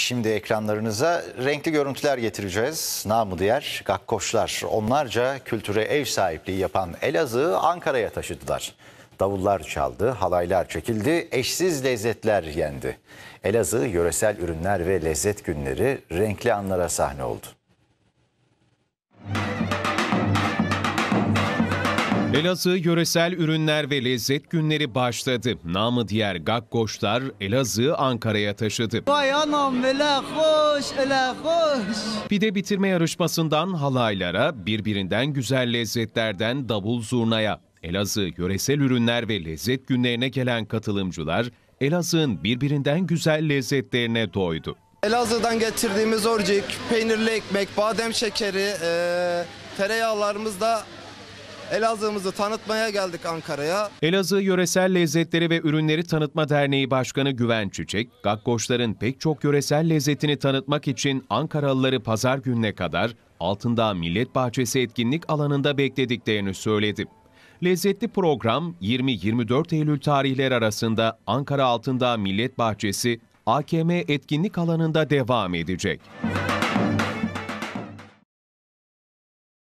Şimdi ekranlarınıza renkli görüntüler getireceğiz. Namı diğer gakkoşlar onlarca kültüre ev sahipliği yapan Elazığ Ankara'ya taşıdılar. Davullar çaldı, halaylar çekildi, eşsiz lezzetler yendi. Elazığ yöresel ürünler ve lezzet günleri renkli anlara sahne oldu. Elazığ Yöresel Ürünler ve Lezzet Günleri başladı. Namı diğer gakkoşlar Elazığ Ankara'ya taşıdı. Vay anam ele hoş ele hoş. Pide bitirme yarışmasından halaylara, birbirinden güzel lezzetlerden davul zurnaya, Elazığ Yöresel Ürünler ve Lezzet Günlerine gelen katılımcılar Elazığ'ın birbirinden güzel lezzetlerine doydu. Elazığ'dan getirdiğimiz orcik, peynirli ekmek, badem şekeri, e, tereyağlarımız da Elazığ'ımızı tanıtmaya geldik Ankara'ya. Elazığ Yöresel Lezzetleri ve Ürünleri Tanıtma Derneği Başkanı Güven Çiçek, gakkoşların pek çok yöresel lezzetini tanıtmak için Ankaralıları pazar gününe kadar altında Millet Bahçesi etkinlik alanında beklediklerini söyledi. Lezzetli program 20-24 Eylül tarihleri arasında Ankara altında Millet Bahçesi AKM etkinlik alanında devam edecek.